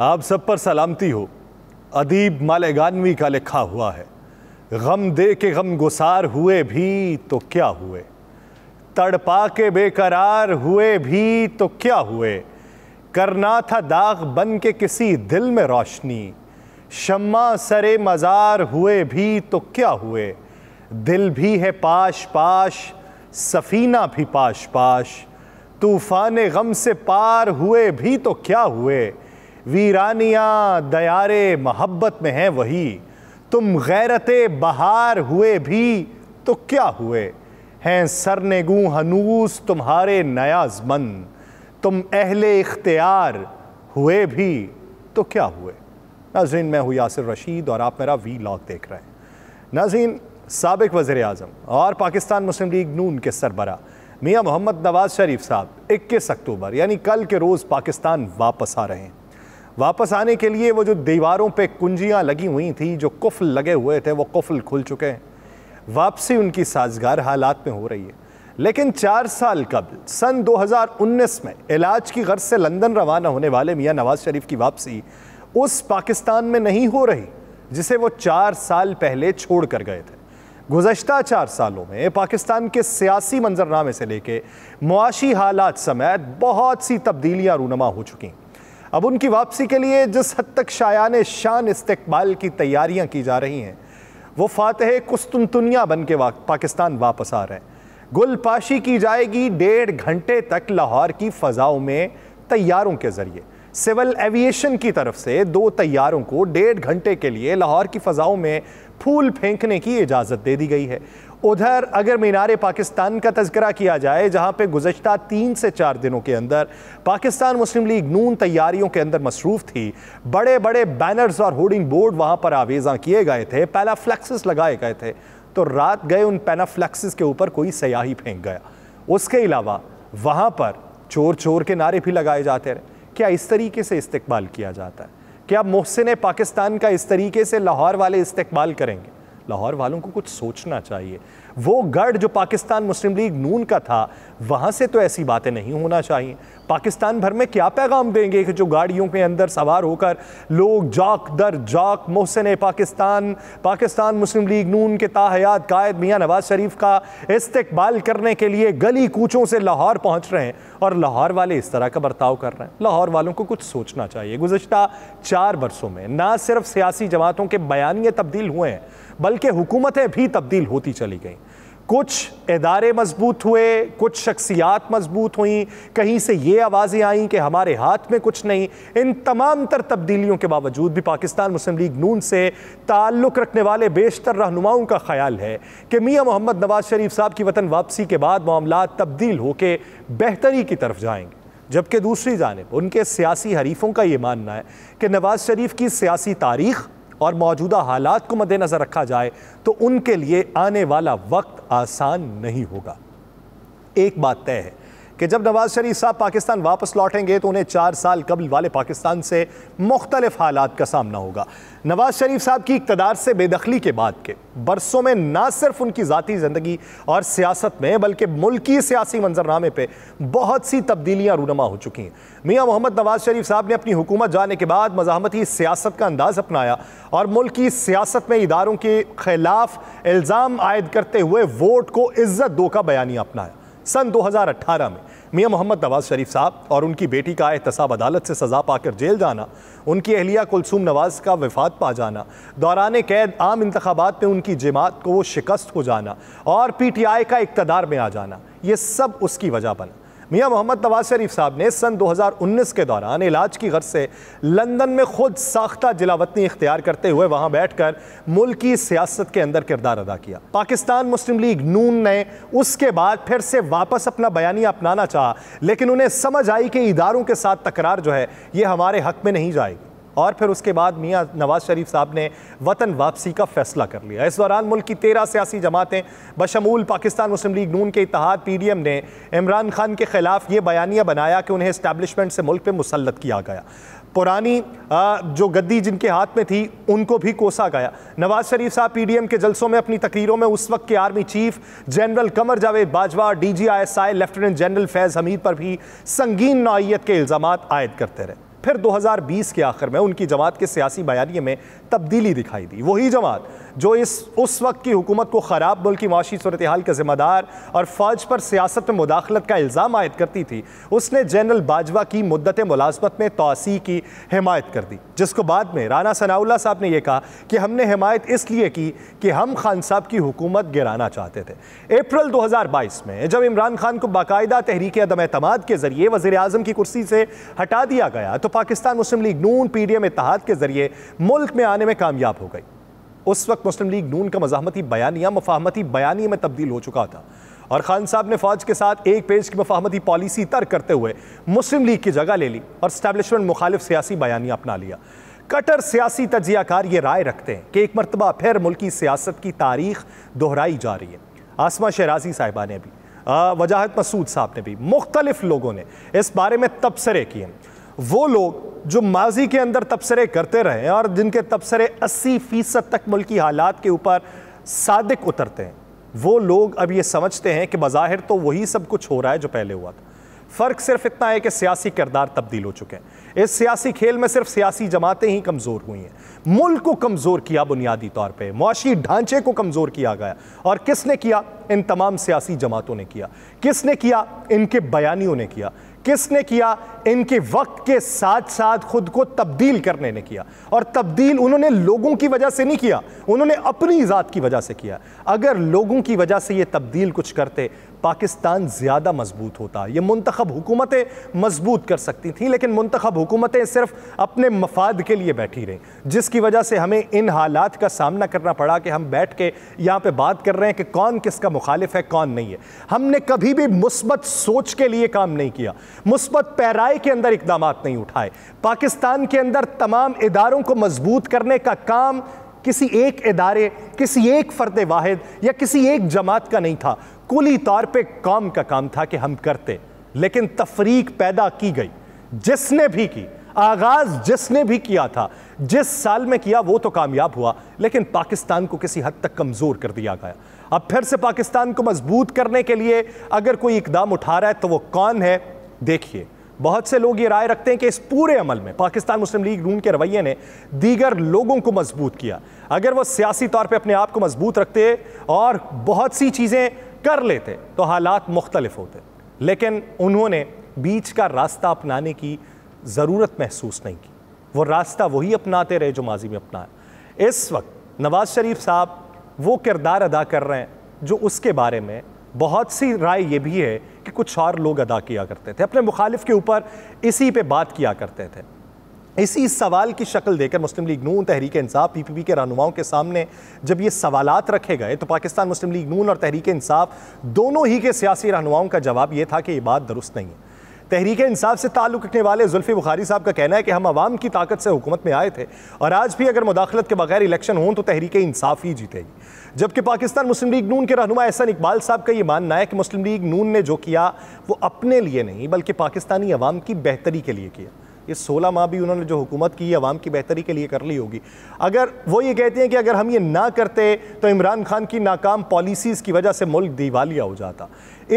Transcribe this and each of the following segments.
आप सब पर सलामती हो अदीब मालेगानवी का लिखा हुआ है गम दे के गम गुसार हुए भी तो क्या हुए तड़पा के बेकरार हुए भी तो क्या हुए करना था दाग बन के किसी दिल में रोशनी शम्मा सरे मज़ार हुए भी तो क्या हुए दिल भी है पाश पाश सफ़ीना भी पाश पाश तूफ़ान गम से पार हुए भी तो क्या हुए वीरानियाँ दयारे मोहब्बत में हैं वही तुम गैरत बहार हुए भी तो क्या हुए हैं सर सरनेगू हनूस तुम्हारे नयाजमन तुम अहले इख्तियार हुए भी तो क्या हुए नाजीन मैं हूँ यासिर रशीद और आप मेरा वी लॉग देख रहे हैं नाजीन सबक वज़र अजम और पाकिस्तान मुस्लिम लीग नून के सरबरा मियाँ मोहम्मद नवाज शरीफ साहब इक्कीस अक्टूबर यानी कल के रोज़ पाकिस्तान वापस आ रहे हैं वापस आने के लिए वो जो दीवारों पे कुंजियाँ लगी हुई थी जो कुफल लगे हुए थे वो कुफल खुल चुके हैं वापसी उनकी साजगार हालात में हो रही है लेकिन चार साल कबल सन 2019 में इलाज की गर्ज से लंदन रवाना होने वाले मियाँ नवाज शरीफ की वापसी उस पाकिस्तान में नहीं हो रही जिसे वो चार साल पहले छोड़ कर गए थे गुजशत चार सालों में पाकिस्तान के सियासी मंजरनामे से लेके मुआशी हालात समेत बहुत सी तब्दीलियाँ रूनमा हो चुकी हैं अब उनकी वापसी के लिए जिस हद तक शायान शान इस्तकबाल की तैयारियां की जा रही हैं वो फातह कुस्तुनतुनिया बन के पाकिस्तान वापस आ रहे हैं गुलपाशी की जाएगी डेढ़ घंटे तक लाहौर की फ़जाओं में तैयारों के ज़रिए सिविल एविएशन की तरफ से दो तैयारों को डेढ़ घंटे के लिए लाहौर की फ़जाओं में फूल फेंकने की इजाज़त दे दी गई है उधर अगर मीनार पाकिस्तान का तस्करा किया जाए जहाँ पर गुजशत तीन से चार दिनों के अंदर पाकिस्तान मुस्लिम लीग नून तैयारियों के अंदर मसरूफ थी बड़े बड़े बैनर्स और होर्डिंग बोर्ड वहाँ पर आवेजा किए गए थे पैनाफ्लैक्सिस लगाए गए थे तो रात गए उन पैनाफ्लैक्सिस के ऊपर कोई सयाही फेंक गया उसके अलावा वहाँ पर चोर चोर के नारे भी लगाए जाते रहे क्या इस तरीके से इस्तबाल किया जाता है क्या मोहसिन पाकिस्तान का इस तरीके से लाहौर वाले इस्तबाल करेंगे लाहौर वालों को कुछ सोचना चाहिए वो गढ़ जो पाकिस्तान मुस्लिम लीग नून का था वहाँ से तो ऐसी बातें नहीं होना चाहिए पाकिस्तान भर में क्या पैगाम देंगे कि जो गाड़ियों के अंदर सवार होकर लोग जाक दर जाक मोहसिन पाकिस्तान पाकिस्तान मुस्लिम लीग नून के ताहयात कायद मियाँ नवाज शरीफ का इस्तकबाल करने के लिए गली कूचों से लाहौर पहुँच रहे हैं और लाहौर वाले इस तरह का बर्ताव कर रहे हैं लाहौर वालों को कुछ सोचना चाहिए गुजशत चार बरसों में ना सिर्फ सियासी जमातों के बयानिए तब्दील हुए हैं बल्कि हुकूमतें भी तब्दील होती चली गई कुछ इदारे मजबूत हुए कुछ शख्सियात मजबूत हुई कहीं से ये आवाज़ें आईं कि हमारे हाथ में कुछ नहीं इन तमाम तर तब्दीलियों के बावजूद भी पाकिस्तान मुस्लिम लीग नून से ताल्लुक़ रखने वाले बेशतर रहनुमाओं का ख्याल है कि मियाँ मोहम्मद नवाज़ शरीफ साहब की वतन वापसी के बाद मामला तब्दील होकर बेहतरी की तरफ जाएंगे जबकि दूसरी जानब उनके सियासी हरीफों का ये मानना है कि नवाज़ शरीफ की सियासी तारीख़ और मौजूदा हालात को मद्देनज़र रखा जाए तो उनके लिए आने वाला वक्त आसान नहीं होगा एक बात तय है कि जब नवाज शरीफ साहब पाकिस्तान वापस लौटेंगे तो उन्हें चार साल कबल वाले पाकिस्तान से मुख्तलिफ हालात का सामना होगा नवाज शरीफ साहब की इकतदार से बेदखली के बाद के बरसों में ना सिर्फ उनकी ज़ाती ज़िंदगी और सियासत में बल्कि मुल्की सियासी मंजरनामे पर बहुत सी तब्दीलियाँ रूनमा हो चुकी हैं मियाँ मोहम्मद नवाज शरीफ साहब ने अपनी हुकूमत जाने के बाद मजामती सियासत का अंदाज़ अपनाया और मुल्क की सियासत में इदारों के खिलाफ इल्ज़ाम आयद करते हुए वोट को इज्जत दो का बयानी अपनाया सन 2018 में मियां मोहम्मद नवाज शरीफ साहब और उनकी बेटी का एहतसाब अदालत से सज़ा पाकर जेल जाना उनकी अहलिया कुलसूम नवाज का वफात पा जाना दौरान कैद आम इंतबात में उनकी जमात को वो शिकस्त हो जाना और पी टी आई का इकतदार में आ जाना ये सब उसकी वजह बना मियाँ मोहम्मद नवाज शरीफ साहब ने सन 2019 के दौरान इलाज की गर्ज से लंदन में खुद साख्ता जिलावतनी इख्तियार करते हुए वहाँ बैठ कर मुल्क सियासत के अंदर किरदार अदा किया पाकिस्तान मुस्लिम लीग नून ने उसके बाद फिर से वापस अपना बयानी अपनाना चाहा लेकिन उन्हें समझ आई कि इदारों के साथ तकरार जो है ये हमारे हक में नहीं जाएगी और फिर उसके बाद मियाँ नवाज शरीफ साहब ने वतन वापसी का फैसला कर लिया इस दौरान मुल्क की तेरह सियासी जमातें बशमूल पाकिस्तान मुस्लिम लीग नून के इतिहाद पी डी एम ने इमरान खान के खिलाफ ये बयानिया बनाया कि उन्हें इस्टेबलिशमेंट से मुल्क पर मुसलत किया गया पुरानी जो गद्दी जिनके हाथ में थी उनको भी कोसा गया नवाज शरीफ साहब पीडीएम के जलसों में अपनी तकरीरों में उस वक्त के army chief general Qamar Javed Bajwa DG ISI lieutenant general Faiz Hamid पर भी संगीन नौीयत के इल्ज़ाम आयद करते रहे फिर 2020 के आखिर में उनकी जमात के सियासी बयानी में तब्दीली दिखाई दी वही जमात जो इस उस वक्त की हुकूमत को ख़राब मुल्क की माशी सूरत हाल का जिम्मेदार और फ़ौज पर सियासत में मुदाखलत का इल्ज़ाम आयद करती थी उसने जनरल बाजवा की मुद्दत मुलाजमत में तोसी की हमायत कर दी जिसको बाद में राना सनाउल्ला साहब ने यह कहा कि हमने हमायत इसलिए की कि हम खान साहब की हुकूमत गिराना चाहते थे अप्रैल दो हज़ार बाईस में जब इमरान खान को बाकायदा तहरीक अदम अतमाद के जरिए वजी अजम की कुर्सी से हटा दिया गया तो Pakistan Muslim League Noon P D M इतिहाद के जरिए मुल्क में आने करने में कामयाब हो गई उस वक्त मुस्लिम लीग नून का मजामती बयानिया मफाहमती बयानी में तब्दील हो चुका था और खान साहब ने फौज के साथ एक पेज की मफाहमती पॉलिसी तर्क करते हुए मुस्लिम लीग की जगह ले ली और स्टैब्लिशमेंट मुखालिफ सियासी बयानिया अपना लिया कटर सियासी तजियाकार ये राय रखते हैं कि एक मरतबा फिर मुल्की सियासत की तारीख दोहराई जा रही है आसमा शहराजी साहिबा ने भी वजाहत मसूद साहब ने भी मुख्तलिफ लोगों ने इस बारे में तबसरे किए वो लोग जो माजी के अंदर तबसरे करते रहे और जिनके तबसरे 80 फीसद तक मुल्की हालात के ऊपर सादक उतरते हैं वो लोग अब ये समझते हैं कि बाहिर तो वही सब कुछ हो रहा है जो पहले हुआ था फ़र्क सिर्फ इतना है कि सियासी किरदार तब्दील हो चुके हैं इस सियासी खेल में सिर्फ सियासी जमातें ही कमज़ोर हुई हैं मुल्क को कमज़ोर किया बुनियादी तौर पर मुआशी ढांचे को कमज़ोर किया गया और किसने किया इन तमाम सियासी जमातों ने किया किसने किया इनके बयानियों ने किया किसने किया इनके वक्त के साथ साथ खुद को तब्दील करने ने किया और तब्दील उन्होंने लोगों की वजह से नहीं किया उन्होंने अपनी ज़ात की वजह से किया अगर लोगों की वजह से ये तब्दील कुछ करते पाकिस्तान ज़्यादा मजबूत होता ये मंतखब हुकूमतें मजबूत कर सकती थी लेकिन मंतखब हुकूमतें सिर्फ अपने मफाद के लिए बैठी रहीं जिसकी वजह से हमें इन हालात का सामना करना पड़ा कि हम बैठ के यहाँ पर बात कर रहे हैं कि कौन किसका मुखालिफ है कौन नहीं है हमने कभी भी मुस्बत सोच के लिए काम नहीं किया मुस्बत पैराए सूबाई के अंदर इकदाम नहीं उठाए पाकिस्तान के अंदर तमाम इदारों को मजबूत करने का काम किसी एक इदारे किसी एक फर्द वाहिद या किसी एक जमात का नहीं था कुली तौर पे कौम का काम था कि हम करते लेकिन तफरीक पैदा की गई जिसने भी की आगाज जिसने भी किया था जिस साल में किया वो तो कामयाब हुआ लेकिन पाकिस्तान को किसी हद तक कमज़ोर कर दिया गया अब फिर से पाकिस्तान को मजबूत करने के लिए अगर कोई इकदाम उठा रहा है तो वो कौन है देखिए बहुत से लोग ये राय रखते हैं कि इस पूरे अमल में पाकिस्तान मुस्लिम लीग नून के रवैये ने दीगर लोगों को मजबूत किया अगर वो सियासी तौर पर अपने आप को मजबूत रखते और बहुत सी चीज़ें कर लेते तो हालात मुख्तलफ होते लेकिन उन्होंने बीच का रास्ता अपनाने की ज़रूरत महसूस नहीं की वो रास्ता वही अपनाते रहे जो माजी में अपनाया इस वक्त नवाज़ शरीफ साहब वो किरदार अदा कर रहे हैं जो उसके बारे में बहुत सी राय ये भी है के कुछ और लोग अदा किया करते थे अपने मुखालिफ के ऊपर इसी पे बात किया करते थे इसी सवाल की शक्ल देकर Muslim League Noon Tehreek Insaf P P P के रहनुमाओं के सामने जब ये सवाल रखे गए तो पाकिस्तान मुस्लिम लीग नून और तहरीक इंसाफ दोनों ही के सियासी रहनुमाओं का जवाब ये था कि ये बात दुरुस्त नहीं है तहरीक इंसाफ से ताल्लुक़ रखने वाले जुल्फ़ी बुखारी साहब का कहना है कि हम आवाम की ताकत से हुकूमत में आए थे और आज भी अगर मुदाखलत के बगैर इलेक्शन हों तो तहरीक इंसाफ ही जीतेगी जबकि पाकिस्तान मुस्लिम लीग नून के रहनुमा एहसन इकबाल साहब का ये मानना है कि मुस्लिम लीग नून ने जो किया वो अपने लिए नहीं बल्कि पाकिस्तानी अवाम की बेहतरी के लिए किया ये सोलह माह भी उन्होंने जो हुकूमत की आवाम की बेहतरी के लिए कर ली होगी अगर वो ये कहते हैं कि अगर हम ये ना करते तो इमरान खान की नाकाम पॉलिसीज़ की वजह से मुल्क दिवालिया हो जाता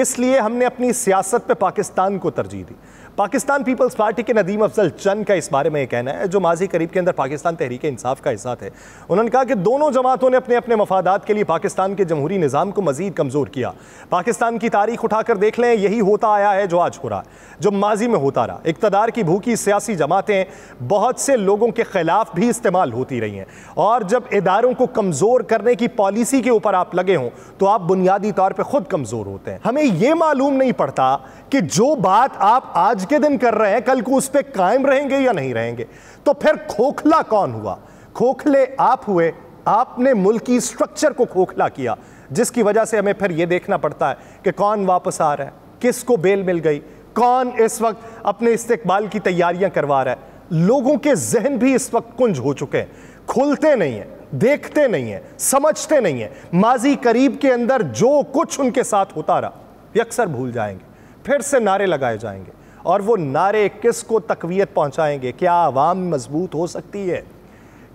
इसलिए हमने अपनी सियासत पर पाकिस्तान को तरजीह दी पाकिस्तान पीपल्स पार्टी के नदीम अफजल चंद का इस बारे में यह कहना है जो माजी करीब के अंदर पाकिस्तान तहरीक इंसाफ का हिस्सा थे उन्होंने कहा कि दोनों जमातों ने अपने अपने मफादात के लिए पाकिस्तान के जमहूरी निज़ाम को मजीद कमज़ोर किया पाकिस्तान की तारीख उठाकर देख लें यही होता आया है जो आज हो रहा है जो माजी में होता रहा इकतदार की भूखी सियासी जमातें बहुत से लोगों के खिलाफ भी इस्तेमाल होती रही हैं और जब इदारों को कमज़ोर करने की पॉलिसी के ऊपर आप लगे हों तो आप बुनियादी तौर पर खुद कमज़ोर होते हैं हमें यह मालूम नहीं पड़ता कि जो बात आप आज के दिन कर रहे हैं कल को उस पर कायम रहेंगे या नहीं रहेंगे तो फिर खोखला कौन हुआ खोखले आप हुए आपने मुल्क स्ट्रक्चर को खोखला किया जिसकी वजह से हमें फिर यह देखना पड़ता है कि कौन वापस आ रहा है किसको बेल मिल गई कौन इस वक्त अपने इस्तेकबाल की तैयारियां करवा रहा है लोगों के जहन भी इस वक्त कुंज हो चुके हैं खुलते नहीं हैं देखते नहीं हैं समझते नहीं हैं माजी करीब के अंदर जो कुछ उनके साथ होता रहा अक्सर भूल जाएंगे फिर से नारे लगाए जाएंगे और वो नारे किस को तकवीत पहुँचाएँगे क्या आवाम मजबूत हो सकती है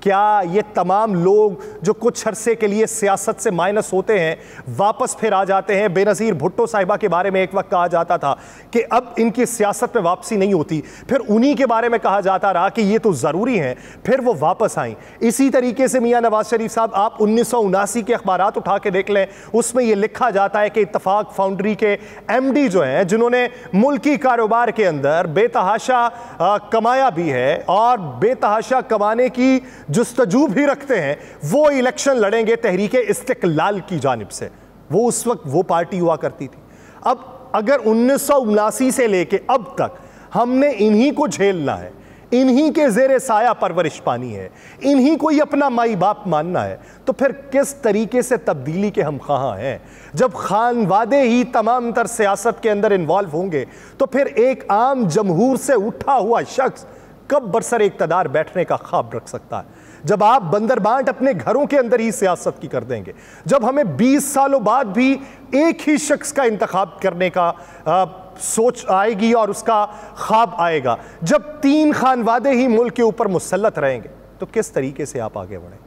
क्या ये तमाम लोग जो कुछ अरसे के लिए सियासत से माइनस होते हैं वापस फिर आ जाते हैं बेनज़ीर भुट्टो साहिबा के बारे में एक वक्त कहा जाता था कि अब इनकी सियासत में वापसी नहीं होती फिर उन्हीं के बारे में कहा जाता रहा कि ये तो ज़रूरी हैं फिर वो वापस आई इसी तरीके से मियाँ नवाज शरीफ साहब आप उन्नीस के अखबार उठा के देख लें उसमें यह लिखा जाता है कि इतफाक फाउंड्री के एम जो हैं जिन्होंने मुल्की कारोबार के अंदर बेतहाशा कमाया भी है और बेतहाशा कमाने की जस्तजू भी रखते हैं वो इलेक्शन लड़ेंगे तहरीक इस्तकलाल की जानब से वो उस वक्त वो पार्टी हुआ करती थी अब अगर उन्नीस से लेके अब तक हमने इन्हीं को झेलना है इन्हीं के जेर साया परवरिश पानी है इन्हीं को ही अपना माई बाप मानना है तो फिर किस तरीके से तब्दीली के हम कहाँ हैं जब खान वादे ही तमाम तर सियासत के अंदर इन्वॉल्व होंगे तो फिर एक आम जमहूर से उठा हुआ शख्स कब बरसर इकतदार बैठने का ख्वाब रख सकता है जब आप बंदर बांट अपने घरों के अंदर ही सियासत की कर देंगे जब हमें बीस सालों बाद भी एक ही शख्स का इंतखब करने का आ, सोच आएगी और उसका ख्वाब आएगा जब तीन खानवादे ही मुल्क के ऊपर मुसलत रहेंगे तो किस तरीके से आप आगे बढ़ें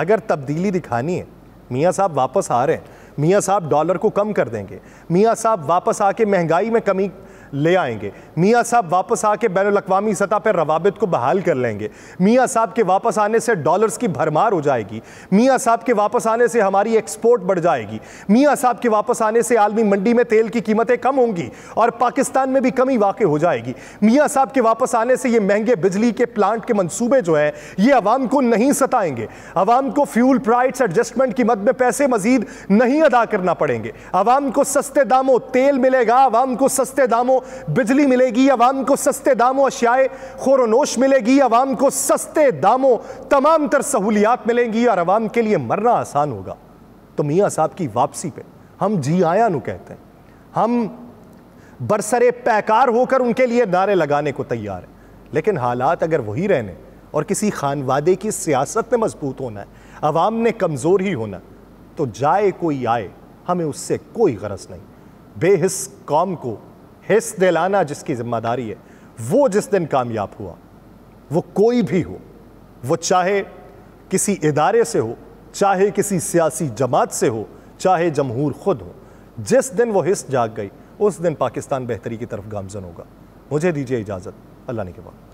अगर तब्दीली दिखानी है मियाँ साहब वापस आ रहे हैं मियाँ साहब डॉलर को कम कर देंगे मियाँ साहब वापस आके महंगाई में कमी ले आएंगे मियाँ साहब वापस आके बैन अवी सतह पर रवाबित को बहाल कर लेंगे मियाँ साहब के वापस आने से डॉलर्स की भरमार हो जाएगी मियाँ साहब के वापस आने से हमारी एक्सपोर्ट बढ़ जाएगी मियाँ साहब के वापस आने से आलमी मंडी में तेल की कीमतें कम होंगी और पाकिस्तान में भी कमी वाक़ हो जाएगी मियाँ साहब के वापस आने से ये महंगे बिजली के प्लांट के मनसूबे जो हैं ये आवाम को नहीं सताएंगे आवाम को फ्यूल प्राइस एडजस्टमेंट की मद में पैसे मजीद नहीं अदा करना पड़ेंगे आवाम को सस्ते दामों तेल मिलेगा आवाम को सस्ते दामों बिजली मिलेगी आवाम को सस्ते दामों अशियाए खोरोनोश मिलेगी आवाम को सस्ते दामों तमाम तर सहूलियात मिलेंगी और आवाम के लिए मरना आसान होगा तो मियाँ साहब की वापसी पर हम जी आया नु कहते हैं हम बरसरे पैकार होकर उनके लिए नारे लगाने को तैयार हैं लेकिन हालात अगर वही रहने और किसी खान वादे की सियासत ने मजबूत होना है अवाम ने कमज़ोर ही होना तो जाए कोई आए हमें उससे कोई गरज नहीं बेहिस कौम को हिस्स दिलाना जिसकी जिम्मेदारी है वो जिस दिन कामयाब हुआ वो कोई भी हो वो चाहे किसी इदारे से हो चाहे किसी सियासी जमात से हो चाहे जमहूर खुद हो जिस दिन वो हिस्स जाग गई उस दिन पाकिस्तान बेहतरी की तरफ गामजन होगा मुझे दीजिए इजाज़त अल्लाह ने के बाद